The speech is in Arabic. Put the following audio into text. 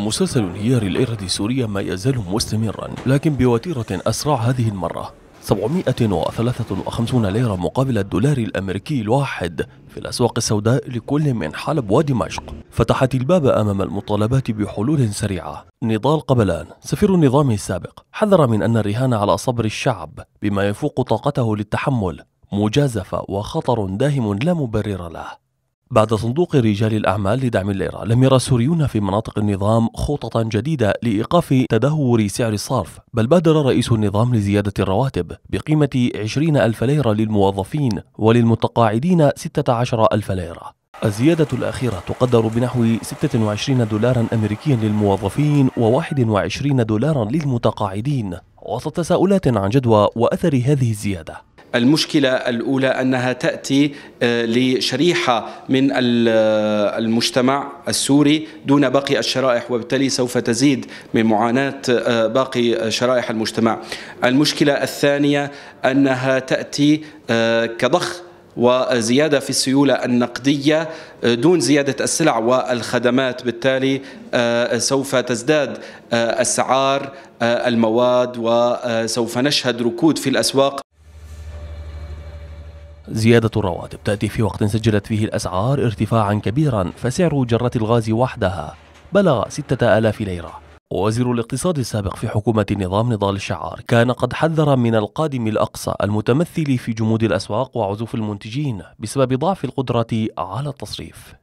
مسلسل انهيار الليرة السورية ما يزال مستمرا لكن بوتيرة أسرع هذه المرة 753 ليرة مقابل الدولار الأمريكي الواحد في الأسواق السوداء لكل من حلب ودمشق فتحت الباب أمام المطالبات بحلول سريعة نضال قبلان سفير النظام السابق حذر من أن الرهان على صبر الشعب بما يفوق طاقته للتحمل مجازفة وخطر داهم لا مبرر له بعد صندوق رجال الأعمال لدعم الليرة لم يرى السوريون في مناطق النظام خططا جديدة لإيقاف تدهور سعر الصرف بل بادر رئيس النظام لزيادة الرواتب بقيمة 20 ألف ليرة للموظفين وللمتقاعدين 16 ألف ليرة الزيادة الأخيرة تقدر بنحو 26 دولارا أمريكيا للموظفين و21 دولارا للمتقاعدين وسط تساؤلات عن جدوى وأثر هذه الزيادة المشكلة الأولى أنها تأتي آه، لشريحة من آه، المجتمع السوري دون باقي الشرائح وبالتالي سوف تزيد من معاناة آه، باقي شرائح المجتمع المشكلة الثانية أنها تأتي كضخ وزياده في السيوله النقديه دون زياده السلع والخدمات بالتالي سوف تزداد اسعار المواد وسوف نشهد ركود في الاسواق زيادة الرواتب تأتي في وقت سجلت فيه الأسعار ارتفاعا كبيرا فسعر جرة الغاز وحدها بلغ 6000 ليرة وزير الاقتصاد السابق في حكومة نظام نضال الشعار كان قد حذر من القادم الأقصى المتمثل في جمود الأسواق وعزوف المنتجين بسبب ضعف القدرة على التصريف